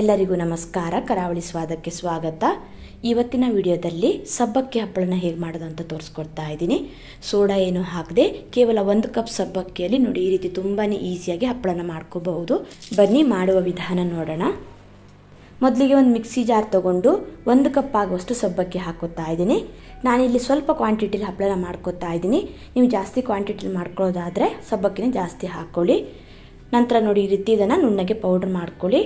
ಎಲ್ಲರಿಗೂ ನಮಸ್ಕಾರ ಕರಾವಳಿ ಸ್ವಾದಕ್ಕೆ ಸ್ವಾಗತ ಇವತ್ತಿನ ವಿಡಿಯೋದಲ್ಲಿ ಸಬ್ಬಕ್ಕಿ ಹಪ್ಪಳನ ಹೇಗೆ ಮಾಡೋದು ಅಂತ ತೋರಿಸ್ಕೊಡ್ತಾ ಇದ್ದೀನಿ ಸೋಡಾ ಏನು ಹಾಕದೆ ಕೇವಲ ಒಂದು ಕಪ್ ಸಬ್ಬಕ್ಕಿಯಲ್ಲಿ ನೋಡಿ ಈ ರೀತಿ ತುಂಬಾ ಈಸಿಯಾಗಿ ಹಪ್ಪಳನ ಮಾಡ್ಕೋಬಹುದು ಬನ್ನಿ ಮಾಡುವ ವಿಧಾನ ನೋಡೋಣ ಮೊದಲಿಗೆ ಒಂದು ಮಿಕ್ಸಿ ಜಾರ್ ತೊಗೊಂಡು ಒಂದು ಕಪ್ ಆಗುವಷ್ಟು ಸಬ್ಬಕ್ಕಿ ಹಾಕೋತಾ ಇದ್ದೀನಿ ನಾನಿಲ್ಲಿ ಸ್ವಲ್ಪ ಕ್ವಾಂಟಿಟಿಲಿ ಹಪ್ಪಳನ ಮಾಡ್ಕೋತಾ ಇದ್ದೀನಿ ನೀವು ಜಾಸ್ತಿ ಕ್ವಾಂಟಿಟಿಲಿ ಮಾಡ್ಕೊಳ್ಳೋದಾದರೆ ಸಬ್ಬಕ್ಕಿನ ಜಾಸ್ತಿ ಹಾಕ್ಕೊಳ್ಳಿ ನಂತರ ನೋಡಿ ಈ ರೀತಿ ಇದನ್ನು ನುಣ್ಣಗೆ ಪೌಡ್ರ್ ಮಾಡ್ಕೊಳ್ಳಿ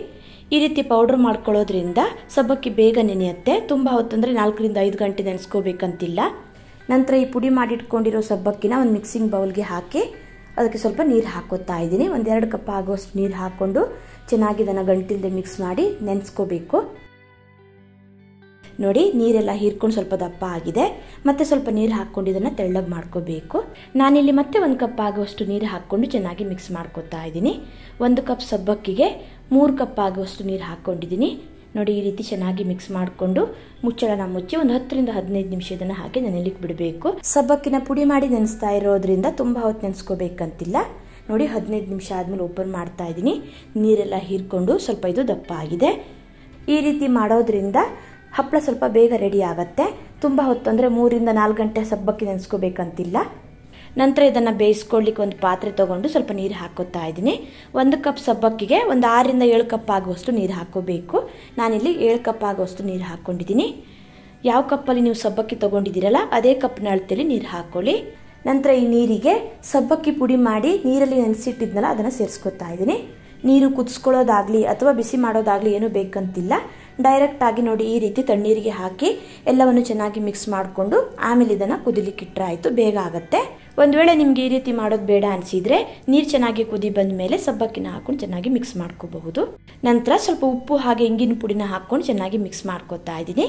ಈ ರೀತಿ ಪೌಡರ್ ಮಾಡ್ಕೊಳ್ಳೋದ್ರಿಂದ ಸಬ್ಬಕ್ಕಿ ಬೇಗ ನೆನೆಯುತ್ತೆ ತುಂಬ ಹೊತ್ತಂದರೆ ನಾಲ್ಕರಿಂದ ಐದು ಗಂಟೆ ನೆನೆಸ್ಕೋಬೇಕಂತಿಲ್ಲ ನಂತರ ಈ ಪುಡಿ ಮಾಡಿಟ್ಕೊಂಡಿರೋ ಸಬ್ಬಕ್ಕಿನ ಒಂದು ಮಿಕ್ಸಿಂಗ್ ಬೌಲ್ಗೆ ಹಾಕಿ ಅದಕ್ಕೆ ಸ್ವಲ್ಪ ನೀರು ಹಾಕೋತಾ ಇದ್ದೀನಿ ಒಂದೆರಡು ಕಪ್ ಆಗೋಷ್ಟು ನೀರು ಹಾಕ್ಕೊಂಡು ಚೆನ್ನಾಗಿ ಇದನ್ನು ಗಂಟಿಲ್ಲದೆ ಮಿಕ್ಸ್ ಮಾಡಿ ನೆನೆಸ್ಕೋಬೇಕು ನೋಡಿ ನೀರೆಲ್ಲ ಹೀರ್ಕೊಂಡು ಸ್ವಲ್ಪ ದಪ್ಪ ಆಗಿದೆ ಮತ್ತೆ ಸ್ವಲ್ಪ ನೀರು ಹಾಕ್ಕೊಂಡು ಇದನ್ನು ತೆಳ್ಳಗೆ ಮಾಡ್ಕೋಬೇಕು ನಾನಿಲ್ಲಿ ಮತ್ತೆ ಒಂದು ಕಪ್ ಆಗುವಷ್ಟು ನೀರು ಹಾಕ್ಕೊಂಡು ಚೆನ್ನಾಗಿ ಮಿಕ್ಸ್ ಮಾಡ್ಕೊತಾ ಇದ್ದೀನಿ ಒಂದು ಕಪ್ ಸಬ್ಬಕ್ಕಿಗೆ ಮೂರು ಕಪ್ ಆಗುವಷ್ಟು ನೀರು ಹಾಕ್ಕೊಂಡಿದ್ದೀನಿ ನೋಡಿ ಈ ರೀತಿ ಚೆನ್ನಾಗಿ ಮಿಕ್ಸ್ ಮಾಡಿಕೊಂಡು ಮುಚ್ಚಳನ ಮುಚ್ಚಿ ಒಂದು ಹತ್ತರಿಂದ ಹದಿನೈದು ನಿಮಿಷ ಇದನ್ನು ಹಾಕಿ ನೆನಲಿಕ್ಕೆ ಬಿಡಬೇಕು ಸಬ್ಬಕ್ಕಿನ ಪುಡಿ ಮಾಡಿ ನೆನೆಸ್ತಾ ಇರೋದ್ರಿಂದ ತುಂಬ ಹೊತ್ತು ನೆನೆಸ್ಕೋಬೇಕಂತಿಲ್ಲ ನೋಡಿ ಹದಿನೈದು ನಿಮಿಷ ಆದಮೇಲೆ ಓಪನ್ ಮಾಡ್ತಾ ಇದ್ದೀನಿ ನೀರೆಲ್ಲ ಹೀರ್ಕೊಂಡು ಸ್ವಲ್ಪ ಇದು ದಪ್ಪ ಆಗಿದೆ ಈ ರೀತಿ ಮಾಡೋದ್ರಿಂದ ಹಪ್ಪಳ ಸ್ವಲ್ಪ ಬೇಗ ರೆಡಿ ಆಗುತ್ತೆ ತುಂಬ ಹೊತ್ತು ಅಂದರೆ ಮೂರಿಂದ ನಾಲ್ಕು ಗಂಟೆ ಸಬ್ಬಕ್ಕಿ ನೆನೆಸ್ಕೋಬೇಕಂತಿಲ್ಲ ನಂತರ ಇದನ್ನು ಬೇಯಿಸ್ಕೊಳ್ಳಿಕ್ಕೆ ಒಂದು ಪಾತ್ರೆ ತೊಗೊಂಡು ಸ್ವಲ್ಪ ನೀರು ಹಾಕೋತಾ ಇದ್ದೀನಿ ಒಂದು ಕಪ್ ಸಬ್ಬಕ್ಕಿಗೆ ಒಂದು ಆರಿಂದ ಏಳು ಕಪ್ ಆಗುವಷ್ಟು ನೀರು ಹಾಕೋಬೇಕು ನಾನಿಲ್ಲಿ ಏಳು ಕಪ್ ಆಗುವಷ್ಟು ನೀರು ಹಾಕ್ಕೊಂಡಿದ್ದೀನಿ ಯಾವ ಕಪ್ಪಲ್ಲಿ ನೀವು ಸಬ್ಬಕ್ಕಿ ತೊಗೊಂಡಿದ್ದೀರಲ್ಲ ಅದೇ ಕಪ್ನ ಅಳತೆಯಲ್ಲಿ ನೀರು ಹಾಕ್ಕೊಳ್ಳಿ ನಂತರ ಈ ನೀರಿಗೆ ಸಬ್ಬಕ್ಕಿ ಪುಡಿ ಮಾಡಿ ನೀರಲ್ಲಿ ನೆನೆಸಿಟ್ಟಿದ್ನಲ್ಲ ಅದನ್ನು ಸೇರಿಸ್ಕೊತಾ ಇದ್ದೀನಿ ನೀರು ಕುದಿಸ್ಕೊಳ್ಳೋದಾಗಲಿ ಅಥವಾ ಬಿಸಿ ಮಾಡೋದಾಗಲಿ ಏನೂ ಬೇಕಂತಿಲ್ಲ ಡೈರೆಕ್ಟಾಗಿ ನೋಡಿ ಈ ರೀತಿ ತಣ್ಣೀರಿಗೆ ಹಾಕಿ ಎಲ್ಲವನ್ನು ಚೆನ್ನಾಗಿ ಮಿಕ್ಸ್ ಮಾಡಿಕೊಂಡು ಆಮೇಲೆ ಇದನ್ನು ಇಟ್ಟರೆ ಆಯಿತು ಬೇಗ ಆಗುತ್ತೆ ಒಂದು ವೇಳೆ ನಿಮಗೆ ಈ ರೀತಿ ಮಾಡೋದು ಬೇಡ ಅನಿಸಿದರೆ ನೀರು ಚೆನ್ನಾಗಿ ಕುದಿ ಬಂದ ಮೇಲೆ ಸಬ್ಬಕ್ಕಿನ ಹಾಕ್ಕೊಂಡು ಚೆನ್ನಾಗಿ ಮಿಕ್ಸ್ ಮಾಡ್ಕೋಬಹುದು ನಂತರ ಸ್ವಲ್ಪ ಉಪ್ಪು ಹಾಗೆ ಇಂಗಿನ ಪುಡಿನ ಹಾಕ್ಕೊಂಡು ಚೆನ್ನಾಗಿ ಮಿಕ್ಸ್ ಮಾಡ್ಕೋತಾ ಇದ್ದೀನಿ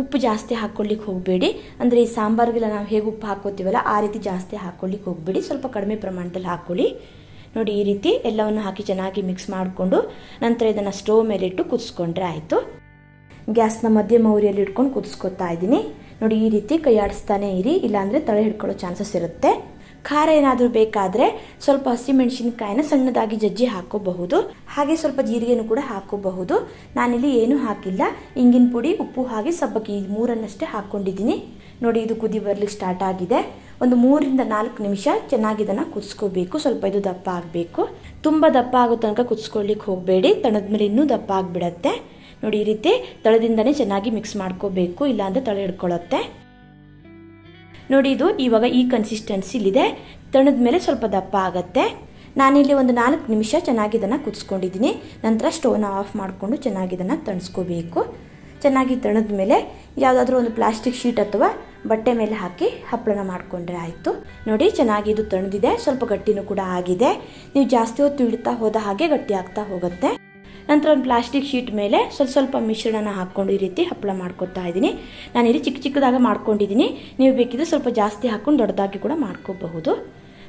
ಉಪ್ಪು ಜಾಸ್ತಿ ಹಾಕ್ಕೊಳ್ಳಿಕ್ಕೆ ಹೋಗಬೇಡಿ ಅಂದರೆ ಈ ಸಾಂಬಾರ್ಗೆಲ್ಲ ನಾವು ಹೇಗೆ ಉಪ್ಪು ಹಾಕೋತೀವಲ್ಲ ಆ ರೀತಿ ಜಾಸ್ತಿ ಹಾಕ್ಕೊಳ್ಳಿಕ್ಕೆ ಹೋಗಬೇಡಿ ಸ್ವಲ್ಪ ಕಡಿಮೆ ಪ್ರಮಾಣದಲ್ಲಿ ಹಾಕ್ಕೊಳ್ಳಿ ನೋಡಿ ಈ ರೀತಿ ಎಲ್ಲವನ್ನು ಹಾಕಿ ಚೆನ್ನಾಗಿ ಮಿಕ್ಸ್ ಮಾಡಿಕೊಂಡು ನಂತರ ಇದನ್ನು ಸ್ಟೋವ್ ಮೇಲೆ ಇಟ್ಟು ಕುದಿಸ್ಕೊಂಡ್ರೆ ಆಯಿತು ಗ್ಯಾಸ್ನ ಮಧ್ಯಮ ಮೌರಿಯಲ್ಲಿ ಇಟ್ಕೊಂಡು ಕುದಿಸ್ಕೊತಾ ಇದ್ದೀನಿ ನೋಡಿ ಈ ರೀತಿ ಕೈಯಾಡಿಸ್ತಾನೆ ಇರಿ ಇಲ್ಲಾಂದರೆ ತಳೆ ಹಿಡ್ಕೊಳ್ಳೋ ಚಾನ್ಸಸ್ ಇರುತ್ತೆ ಖಾರ ಏನಾದರೂ ಬೇಕಾದರೆ ಸ್ವಲ್ಪ ಹಸಿಮೆಣಸಿನಕಾಯಿನ ಸಣ್ಣದಾಗಿ ಜಜ್ಜಿ ಹಾಕೋಬಹುದು ಹಾಗೆ ಸ್ವಲ್ಪ ಜೀರಿಗೆನೂ ಕೂಡ ಹಾಕೋಬಹುದು ನಾನಿಲ್ಲಿ ಏನೂ ಹಾಕಿಲ್ಲ ಇಂಗಿನ ಪುಡಿ ಉಪ್ಪು ಹಾಗೆ ಸಬ್ಬಕ್ಕಿ ಮೂರನ್ನಷ್ಟೇ ಹಾಕ್ಕೊಂಡಿದ್ದೀನಿ ನೋಡಿ ಇದು ಕುದಿ ಬರಲಿಕ್ಕೆ ಸ್ಟಾರ್ಟ್ ಆಗಿದೆ ಒಂದು ಮೂರಿಂದ ನಾಲ್ಕು ನಿಮಿಷ ಚೆನ್ನಾಗಿ ಇದನ್ನು ಕುದಿಸ್ಕೋಬೇಕು ಸ್ವಲ್ಪ ಇದು ದಪ್ಪ ಆಗಬೇಕು ತುಂಬ ದಪ್ಪ ಆಗೋ ತನಕ ಕುದಿಸ್ಕೊಳ್ಳಿಕ್ಕೆ ಹೋಗಬೇಡಿ ತಣದ ಮೇಲೆ ಇನ್ನೂ ದಪ್ಪ ಆಗಿಬಿಡತ್ತೆ ನೋಡಿ ಈ ರೀತಿ ತಳದಿಂದನೇ ಚೆನ್ನಾಗಿ ಮಿಕ್ಸ್ ಮಾಡ್ಕೋಬೇಕು ಇಲ್ಲಾಂದರೆ ತಳ ಹಿಡ್ಕೊಳ್ಳುತ್ತೆ ನೋಡಿ ಇದು ಇವಾಗ ಈ ಕನ್ಸಿಸ್ಟೆನ್ಸಿಲಿದೆ ತಣದ ಮೇಲೆ ಸ್ವಲ್ಪ ದಪ್ಪ ಆಗುತ್ತೆ ನಾನಿಲ್ಲಿ ಒಂದು ನಾಲ್ಕು ನಿಮಿಷ ಚೆನ್ನಾಗಿ ಇದನ್ನು ಕುದಿಸ್ಕೊಂಡಿದ್ದೀನಿ ನಂತರ ಸ್ಟೋವ್ನ ಆಫ್ ಮಾಡಿಕೊಂಡು ಚೆನ್ನಾಗಿ ಇದನ್ನು ತಣಿಸ್ಕೋಬೇಕು ಚೆನ್ನಾಗಿ ತಣದ ಮೇಲೆ ಯಾವುದಾದ್ರೂ ಒಂದು ಪ್ಲಾಸ್ಟಿಕ್ ಶೀಟ್ ಅಥವಾ ಬಟ್ಟೆ ಮೇಲೆ ಹಾಕಿ ಹಪ್ಪಳನ ಮಾಡಿಕೊಂಡ್ರೆ ಆಯಿತು ನೋಡಿ ಚೆನ್ನಾಗಿ ಇದು ತಣದಿದೆ ಸ್ವಲ್ಪ ಗಟ್ಟಿನೂ ಕೂಡ ಆಗಿದೆ ನೀವು ಜಾಸ್ತಿ ಹೊತ್ತು ಇಡ್ತಾ ಹೋದ ಹಾಗೆ ಗಟ್ಟಿ ಆಗ್ತಾ ಹೋಗುತ್ತೆ ನಂತರ ಒಂದು ಪ್ಲಾಸ್ಟಿಕ್ ಶೀಟ್ ಮೇಲೆ ಸ್ವಲ್ಪ ಸ್ವಲ್ಪ ಮಿಶ್ರಣನ ಹಾಕ್ಕೊಂಡು ಈ ರೀತಿ ಹಪ್ಪಳ ಮಾಡ್ಕೊತಾ ಇದ್ದೀನಿ ನಾನು ಇಲ್ಲಿ ಚಿಕ್ಕ ಚಿಕ್ಕದಾಗ ಮಾಡ್ಕೊಂಡಿದ್ದೀನಿ ನೀವು ಬೇಕಿದ್ರೆ ಸ್ವಲ್ಪ ಜಾಸ್ತಿ ಹಾಕ್ಕೊಂಡು ದೊಡ್ಡದಾಗಿ ಕೂಡ ಮಾಡ್ಕೋಬಹುದು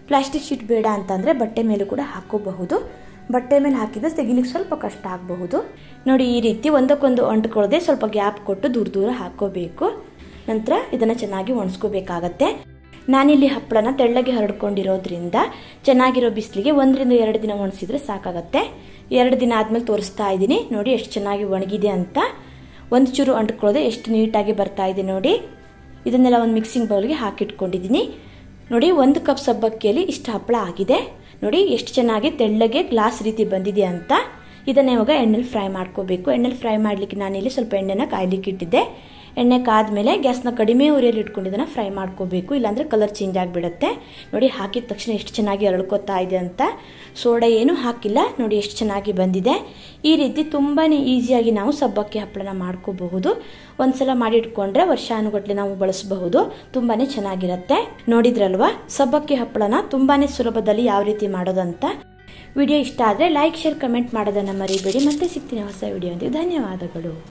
ಪ್ಲಾಸ್ಟಿಕ್ ಶೀಟ್ ಬೇಡ ಅಂತಂದರೆ ಬಟ್ಟೆ ಮೇಲೆ ಕೂಡ ಹಾಕೋಬಹುದು ಬಟ್ಟೆ ಮೇಲೆ ಹಾಕಿದ್ರೆ ತೆಗಿಲಿಕ್ಕೆ ಸ್ವಲ್ಪ ಕಷ್ಟ ಆಗಬಹುದು ನೋಡಿ ಈ ರೀತಿ ಒಂದಕ್ಕೊಂದು ಅಂಟ್ಕೊಳ್ಳದೆ ಸ್ವಲ್ಪ ಗ್ಯಾಪ್ ಕೊಟ್ಟು ದೂರ ದೂರ ಹಾಕೋಬೇಕು ನಂತರ ಇದನ್ನು ಚೆನ್ನಾಗಿ ಒಣಸ್ಕೋಬೇಕಾಗತ್ತೆ ನಾನಿಲ್ಲಿ ಹಪ್ಪಳನ ತೆಳ್ಳಗೆ ಹರಡ್ಕೊಂಡಿರೋದ್ರಿಂದ ಚೆನ್ನಾಗಿರೋ ಬಿಸಿಲಿಗೆ ಒಂದರಿಂದ ಎರಡು ದಿನ ಒಣಸಿದ್ರೆ ಸಾಕಾಗತ್ತೆ ಎರಡು ದಿನ ಆದಮೇಲೆ ತೋರಿಸ್ತಾ ಇದ್ದೀನಿ ನೋಡಿ ಎಷ್ಟು ಚೆನ್ನಾಗಿ ಒಣಗಿದೆ ಅಂತ ಒಂದು ಚೂರು ಅಂಟ್ಕೊಳ್ಳೋದೆ ಎಷ್ಟು ನೀಟಾಗಿ ಬರ್ತಾ ಇದೆ ನೋಡಿ ಇದನ್ನೆಲ್ಲ ಒಂದು ಮಿಕ್ಸಿಂಗ್ ಬೌಲ್ಗೆ ಹಾಕಿಟ್ಕೊಂಡಿದ್ದೀನಿ ನೋಡಿ ಒಂದು ಕಪ್ ಸಬ್ಬಕ್ಕಿಯಲ್ಲಿ ಇಷ್ಟು ಹಪ್ಪಳ ಆಗಿದೆ ನೋಡಿ ಎಷ್ಟು ಚೆನ್ನಾಗಿ ತೆಳ್ಳಗೆ ಗ್ಲಾಸ್ ರೀತಿ ಬಂದಿದೆ ಅಂತ ಇದನ್ನು ಇವಾಗ ಎಣ್ಣೆಲಿ ಫ್ರೈ ಮಾಡ್ಕೋಬೇಕು ಎಣ್ಣೆಲಿ ಫ್ರೈ ಮಾಡಲಿಕ್ಕೆ ನಾನಿಲ್ಲಿ ಸ್ವಲ್ಪ ಎಣ್ಣೆನ ಕಾಯ್ಲಿಕ್ಕೆ ಇಟ್ಟಿದ್ದೆ ಎಣ್ಣೆ ಮೇಲೆ ಗ್ಯಾಸ್ನ ಕಡಿಮೆ ಉರಿಯಲ್ಲಿ ಇಟ್ಕೊಂಡಿದ್ದನ್ನು ಫ್ರೈ ಮಾಡ್ಕೋಬೇಕು ಇಲ್ಲಾಂದರೆ ಕಲರ್ ಚೇಂಜ್ ಆಗಿಬಿಡುತ್ತೆ ನೋಡಿ ಹಾಕಿದ ತಕ್ಷಣ ಎಷ್ಟು ಚೆನ್ನಾಗಿ ಅರಳ್ಕೋತಾ ಇದೆ ಅಂತ ಸೋಡಾ ಏನೂ ಹಾಕಿಲ್ಲ ನೋಡಿ ಎಷ್ಟು ಚೆನ್ನಾಗಿ ಬಂದಿದೆ ಈ ರೀತಿ ತುಂಬಾ ಈಸಿಯಾಗಿ ನಾವು ಸಬ್ಬಕ್ಕಿ ಹಪ್ಪಳನ ಮಾಡ್ಕೋಬಹುದು ಒಂದ್ಸಲ ಮಾಡಿಟ್ಕೊಂಡ್ರೆ ವರ್ಷಾನುಗಟ್ಲೆ ನಾವು ಬಳಸಬಹುದು ತುಂಬಾ ಚೆನ್ನಾಗಿರುತ್ತೆ ನೋಡಿದ್ರಲ್ವಾ ಸಬ್ಬಕ್ಕಿ ಹಪ್ಪಳನ ತುಂಬಾ ಸುಲಭದಲ್ಲಿ ಯಾವ ರೀತಿ ಮಾಡೋದಂತ ವಿಡಿಯೋ ಇಷ್ಟ ಆದರೆ ಲೈಕ್ ಶೇರ್ ಕಮೆಂಟ್ ಮಾಡೋದನ್ನು ಮರಿಬೇಡಿ ಮತ್ತೆ ಸಿಗ್ತೀನಿ ಹೊಸ ವಿಡಿಯೋ ಧನ್ಯವಾದಗಳು